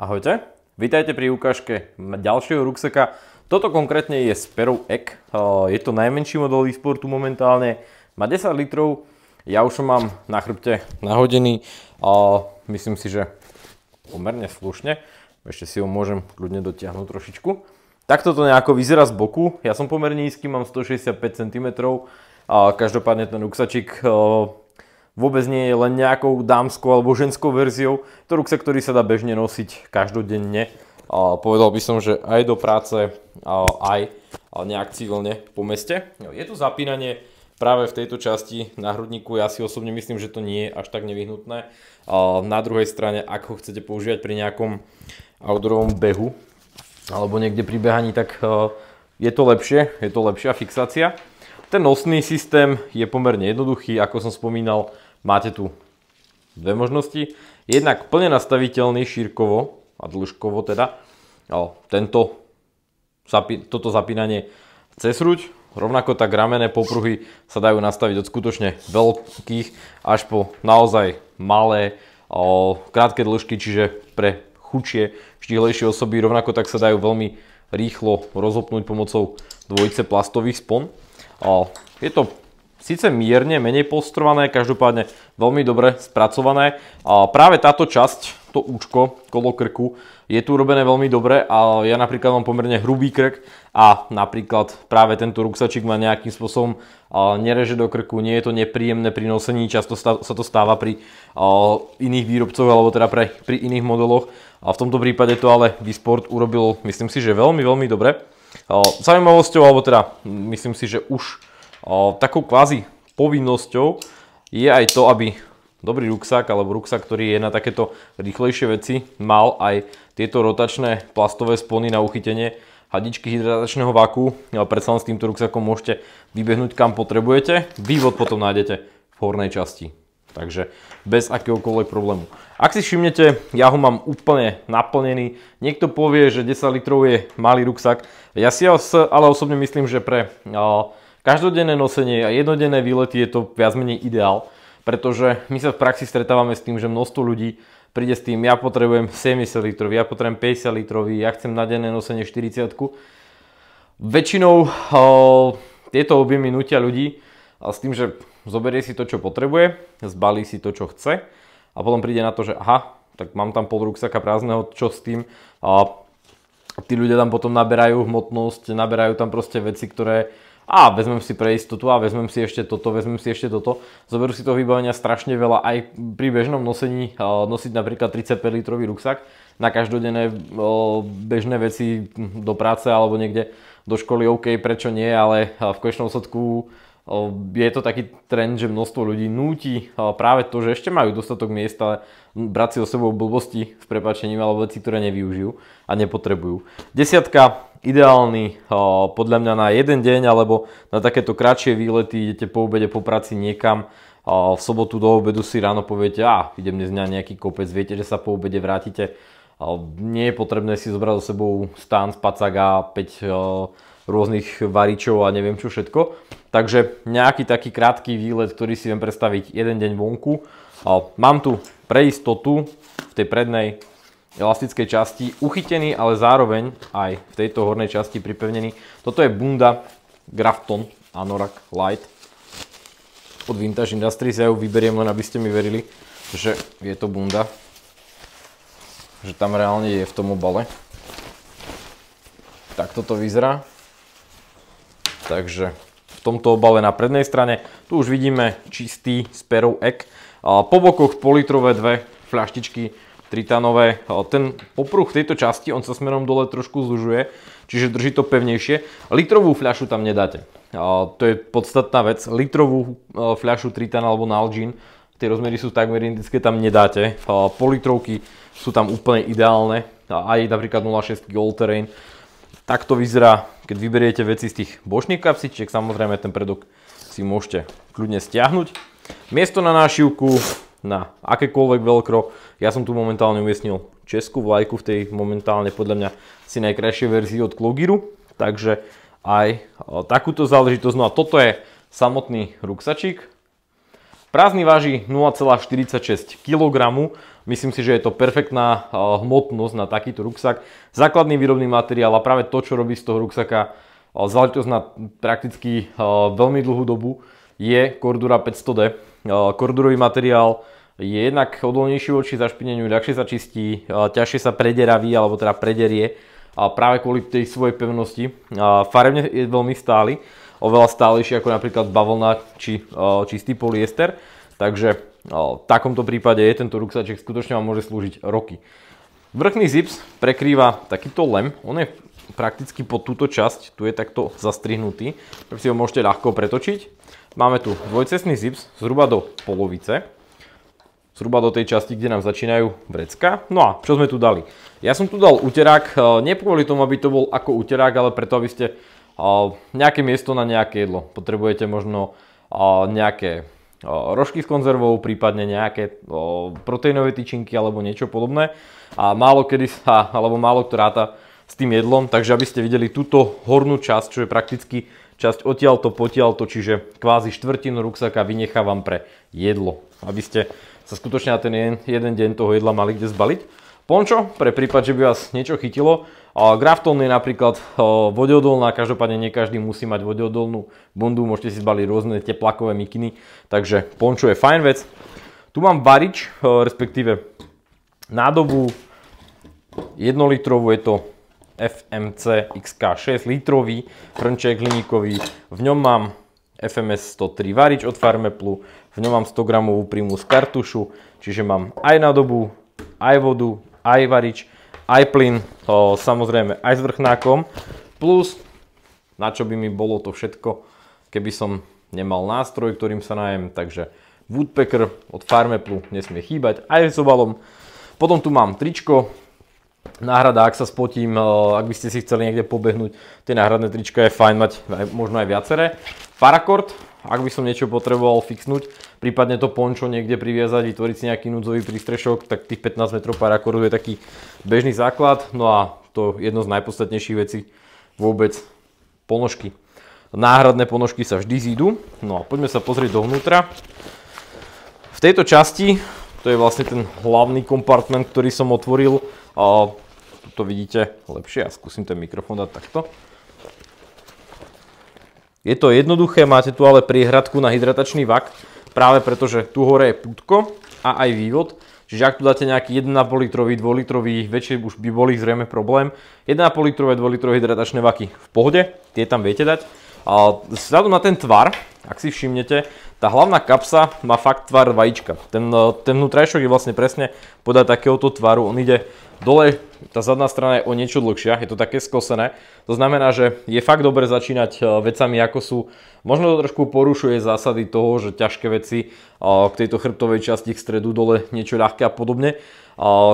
Ahojte, vítajte pri ukážke ďalšieho ruksaka. Toto konkrétne je Sparrow Egg, je to najmenší model e-sportu momentálne, má 10 litrov, ja už ho mám na chrbte nahodený, myslím si, že pomerne slušne, ešte si ho môžem kľudne dotiahnuť trošičku. Takto to nejako vyzerá z boku, ja som pomerne nízky, mám 165 cm, každopádne ten ruksačík vôbec nie je len nejakou dámskou alebo ženskou verziou. to ruksak, ktorý sa dá bežne nosiť každodenne. Povedal by som, že aj do práce, aj nejak civilne po meste. Je tu zapínanie práve v tejto časti na hrudníku. Ja si osobne myslím, že to nie je až tak nevyhnutné. Na druhej strane, ak ho chcete používať pri nejakom outdoorovom behu alebo niekde pri behaní, tak je to lepšie, je to lepšia fixácia. Ten nosný systém je pomerne jednoduchý, ako som spomínal, Máte tu dve možnosti. Jednak plne nastaviteľný šírkovo a dĺžkovo teda. Tento, toto zapínanie cez ruť. Rovnako tak ramené popruhy sa dajú nastaviť od skutočne veľkých až po naozaj malé, krátke dĺžky, čiže pre chučie, štihlejšie osoby rovnako tak sa dajú veľmi rýchlo rozopnúť pomocou dvojice plastových spon. Je to síce mierne menej polstrované, každopádne veľmi dobre spracované. A práve táto časť, to účko kolo krku, je tu urobené veľmi dobre a ja napríklad mám pomerne hrubý krk a napríklad práve tento ruksačík ma nejakým spôsobom nereže do krku, nie je to nepríjemné pri nosení, často sa to stáva pri iných výrobcoch alebo teda pri iných modeloch. A v tomto prípade to ale Visport urobil, myslím si, že veľmi, veľmi dobre. Zaujímavosťou, alebo teda myslím si, že už Takou kvázi povinnosťou je aj to, aby dobrý ruksak alebo ruksak, ktorý je na takéto rýchlejšie veci, mal aj tieto rotačné plastové spony na uchytenie hadičky hydratačného vaku. No predsa len s týmto ruksakom môžete vybehnúť kam potrebujete. Vývod potom nájdete v hornej časti. Takže bez akéhokoľvek problému. Ak si všimnete, ja ho mám úplne naplnený. Niekto povie, že 10 litrov je malý ruksak. Ja si ale osobne myslím, že pre Každodenné nosenie a jednodenné výlety je to viac menej ideál, pretože my sa v praxi stretávame s tým, že množstvo ľudí príde s tým, ja potrebujem 70 litrový, ja potrebujem 50 litrový, ja chcem na denné nosenie 40 -ku. Väčšinou o, eh, tieto objemy nutia ľudí a eh, s tým, že zoberie si to, čo potrebuje, zbalí si to, čo chce a potom príde na to, že aha, tak mám tam pol ruksaka prázdneho, čo s tým a tí ľudia tam potom naberajú hmotnosť, naberajú tam proste veci, ktoré a vezmem si pre istotu a vezmem si ešte toto, vezmem si ešte toto. Zoberú si toho vybavenia strašne veľa aj pri bežnom nosení, eh, nosiť napríklad 35 litrový ruksak na každodenné eh, bežné veci do práce alebo niekde do školy, OK, prečo nie, ale eh, v konečnom sodku je to taký trend, že množstvo ľudí núti práve to, že ešte majú dostatok miesta brať si o sebou blbosti s prepačením alebo veci, ktoré nevyužijú a nepotrebujú. Desiatka ideálny podľa mňa na jeden deň alebo na takéto kratšie výlety, idete po obede po práci niekam, v sobotu do obedu si ráno poviete, a idem dnes na nejaký kopec, viete, že sa po obede vrátite. Nie je potrebné si zobrať so sebou stán, spacák a 5 rôznych varičov a neviem čo všetko. Takže nejaký taký krátky výlet, ktorý si viem predstaviť jeden deň vonku. Mám tu pre istotu v tej prednej elastickej časti uchytený, ale zároveň aj v tejto hornej časti pripevnený. Toto je bunda Grafton Anorak Light od Vintage Industries. Ja ju vyberiem len, aby ste mi verili, že je to bunda. Že tam reálne je v tom obale. Tak toto vyzerá. Takže v tomto obale na prednej strane. Tu už vidíme čistý Sparrow Egg. Po bokoch politrové dve fľaštičky tritanové. Ten popruh v tejto časti, on sa smerom dole trošku zužuje, čiže drží to pevnejšie. Litrovú fľašu tam nedáte. To je podstatná vec. Litrovú e, fľašu tritan alebo nalgene, tie rozmery sú takmer identické, tam nedáte. Politrovky sú tam úplne ideálne. Aj napríklad 0,6 All Terrain. Tak to vyzerá, keď vyberiete veci z tých bočných kapsičiek. Samozrejme ten predok si môžete kľudne stiahnuť. Miesto na nášivku, na akékoľvek velcro. Ja som tu momentálne umiestnil českú vlajku v tej momentálne podľa mňa si najkrajšej verzii od Klogiru, takže aj e, takúto záležitosť. No a toto je samotný ruksačík. Prázdny váži 0,46 kg. Myslím si, že je to perfektná e, hmotnosť na takýto ruksak. Základný výrobný materiál a práve to, čo robí z toho ruksaka e, záležitosť na prakticky veľmi dlhú dobu, je Cordura 500D Kordurový materiál je jednak odolnejší voči zašpineniu, ľahšie sa čistí, ťažšie sa prederaví alebo teda prederie a práve kvôli tej svojej pevnosti. Farebne je veľmi stály, oveľa stálejší ako napríklad bavlna či čistý polyester, takže v takomto prípade je tento ruksaček skutočne vám môže slúžiť roky. Vrchný zips prekrýva takýto lem, on je prakticky po túto časť, tu je takto zastrihnutý, tak si ho môžete ľahko pretočiť Máme tu dvojcestný zips zhruba do polovice, zhruba do tej časti, kde nám začínajú vrecka. No a čo sme tu dali? Ja som tu dal uterák, eh, nie kvôli tomu, aby to bol ako uterák, ale preto, aby ste eh, nejaké miesto na nejaké jedlo. Potrebujete možno eh, nejaké rožky s konzervou, prípadne nejaké proteínové tyčinky alebo niečo podobné. A málo kedy sa, alebo málo kto ráta s tým jedlom, takže aby ste videli túto hornú časť, čo je prakticky časť odtiaľto, potiaľto, čiže kvázi štvrtinu ruksaka vynechávam pre jedlo, aby ste sa skutočne na ten jeden deň toho jedla mali kde zbaliť. Pončo, pre prípad, že by vás niečo chytilo, Grafton je napríklad eh, vodeodolná, každopádne nie každý musí mať vodeodolnú bundu, môžete si zbaliť rôzne teplakové mikiny, takže pončo je fajn vec. Tu mám varič, eh, respektíve nádobu, 1 litrovú je to FMC XK6 litrový hrnček hliníkový. V ňom mám FMS 103 varič od Farmeplu, v ňom mám 100 gramovú príjmu z kartušu, čiže mám aj dobu, aj vodu, aj varič, aj plyn, to samozrejme aj s vrchnákom, plus na čo by mi bolo to všetko, keby som nemal nástroj, ktorým sa najem, takže Woodpecker od Farmeplu nesmie chýbať aj s obalom. Potom tu mám tričko, náhrada, ak sa spotím, eh, ak by ste si chceli niekde pobehnúť, tie náhradné trička je fajn mať aj, možno aj viaceré. Parakord, ak by som niečo potreboval fixnúť, prípadne to pončo niekde priviazať, vytvoriť si nejaký núdzový prístrešok, tak tých 15 metrov paracordu je taký bežný základ. No a to je jedno z najpodstatnejších vecí vôbec ponožky. Náhradné ponožky sa vždy zídu. No a poďme sa pozrieť dovnútra. V tejto časti to je vlastne ten hlavný kompartment, ktorý som otvoril. A to vidíte lepšie. Ja skúsim ten mikrofón dať takto. Je to jednoduché, máte tu ale priehradku na hydratačný vak, práve preto, že tu hore je pútko a aj vývod. Čiže ak tu dáte nejaký 1,5 litrový, 2 litrový, väčšie už by boli zrejme problém. 1,5 litrové, 2 litrové hydratačné vaky v pohode, tie tam viete dať. vzhľadom na ten tvar, ak si všimnete, tá hlavná kapsa má fakt tvar vajíčka. Ten, e, ten vnútrajšok je vlastne presne podľa takéhoto tvaru. On ide dole, tá zadná strana je o niečo dlhšia, je to také skosené. To znamená, že je fakt dobre začínať e, vecami, ako sú. Možno to trošku porušuje zásady toho, že ťažké veci e, k tejto chrbtovej časti k stredu dole niečo ľahké a podobne.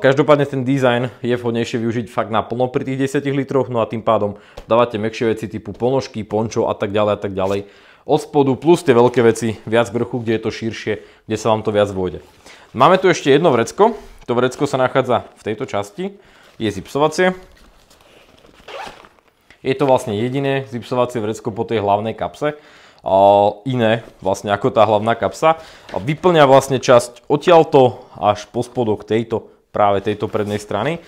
Každopádne ten dizajn je vhodnejšie využiť fakt naplno pri tých 10 litroch, no a tým pádom dávate mekšie veci typu ponožky, pončo a tak ďalej a tak ďalej od spodu plus tie veľké veci viac vrchu, kde je to širšie, kde sa vám to viac vôjde. Máme tu ešte jedno vrecko. To vrecko sa nachádza v tejto časti. Je zipsovacie. Je to vlastne jediné zipsovacie vrecko po tej hlavnej kapse. iné vlastne ako tá hlavná kapsa. vyplňa vlastne časť odtiaľto až po spodok tejto práve tejto prednej strany.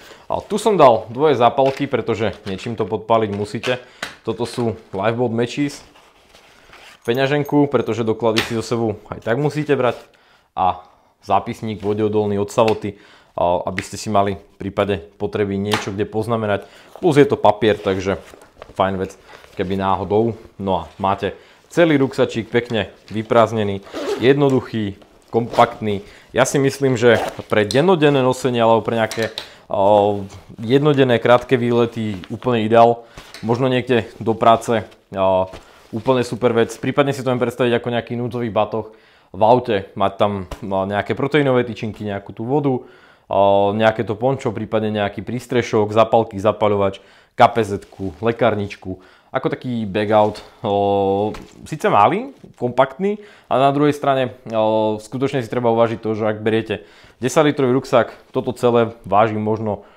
tu som dal dvoje zápalky, pretože niečím to podpaliť musíte. Toto sú Lifeboat Matches, peňaženku, pretože doklady si zo sebou aj tak musíte brať a zápisník vodeodolný od Savoty, aby ste si mali v prípade potreby niečo kde poznamenať. Plus je to papier, takže fajn vec, keby náhodou. No a máte celý ruksačík pekne vyprázdnený, jednoduchý, kompaktný. Ja si myslím, že pre dennodenné nosenie alebo pre nejaké jednodenné krátke výlety úplne ideál. Možno niekde do práce úplne super vec. Prípadne si to viem predstaviť ako nejaký núdzový batoh v aute. Mať tam no, nejaké proteínové tyčinky, nejakú tú vodu, nejaké to pončo, prípadne nejaký prístrešok, zapalky, zapaľovač, kapezetku, lekárničku, ako taký bagout, síce malý, kompaktný, a na druhej strane o, skutočne si treba uvažiť to, že ak beriete 10 litrový ruksak, toto celé váži možno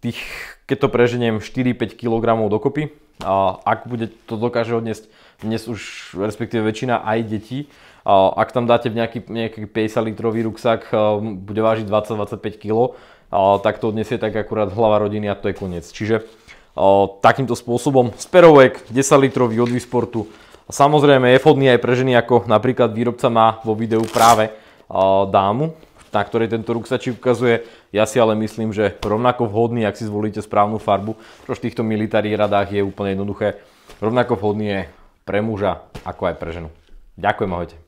tých, keď to preženiem, 4-5 kg dokopy. A ak bude, to dokáže odniesť dnes už respektíve väčšina aj detí. A ak tam dáte v nejaký, nejaký 50 litrový ruksak, bude vážiť 20-25 kg, tak to odniesie tak akurát hlava rodiny a to je koniec. Čiže takýmto spôsobom sperovek, 10 litrový od Visportu. Samozrejme je vhodný aj pre ženy, ako napríklad výrobca má vo videu práve dámu, na ktorej tento ruksačík ukazuje. Ja si ale myslím, že rovnako vhodný, ak si zvolíte správnu farbu, čo v týchto military radách je úplne jednoduché, rovnako vhodný je pre muža ako aj pre ženu. Ďakujem, ahojte.